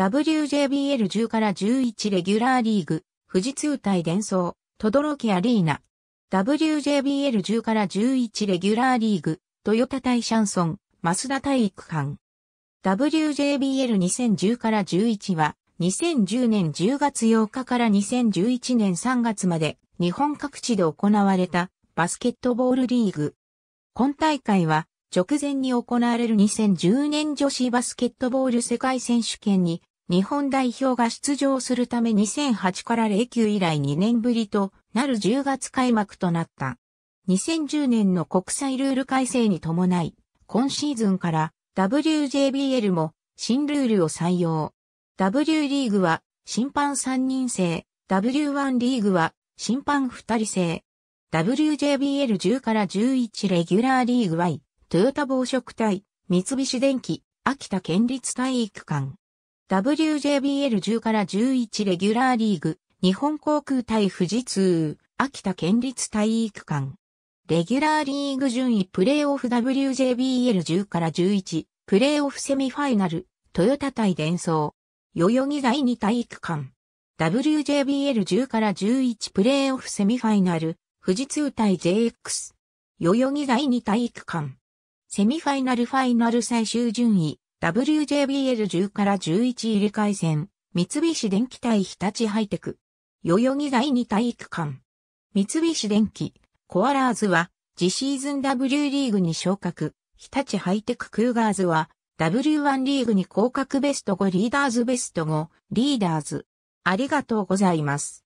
WJBL10 から11レギュラーリーグ、富士通対伝送、とどろきアリーナ。WJBL10 から11レギュラーリーグ、トヨタ対シャンソン、マスダ体育館。WJBL2010 から11は、2010年10月8日から2011年3月まで、日本各地で行われた、バスケットボールリーグ。今大会は、直前に行われる2010年女子バスケットボール世界選手権に日本代表が出場するため2008から09以来2年ぶりとなる10月開幕となった。2010年の国際ルール改正に伴い、今シーズンから WJBL も新ルールを採用。W リーグは審判3人制、W1 リーグは審判2人制。WJBL10 から11レギュラーリーグ Y、トヨタ防食隊、三菱電機、秋田県立体育館。WJBL10 から11レギュラーリーグ、日本航空対富士通、秋田県立体育館。レギュラーリーグ順位プレーオフ WJBL10 から11、プレーオフセミファイナル、トヨタ対伝送。代々木第二体育館。WJBL10 から11プレーオフセミファイナル、富士通対 JX。代々木第二体育館。セミファイナルファイナル最終順位、WJBL10 から11入り改善。三菱電機対日立ハイテク、代々木第二体育館。三菱電機、コアラーズは、次シーズン W リーグに昇格、日立ハイテククーガーズは、W1 リーグに降格ベスト5リーダーズベスト5、リーダーズ。ありがとうございます。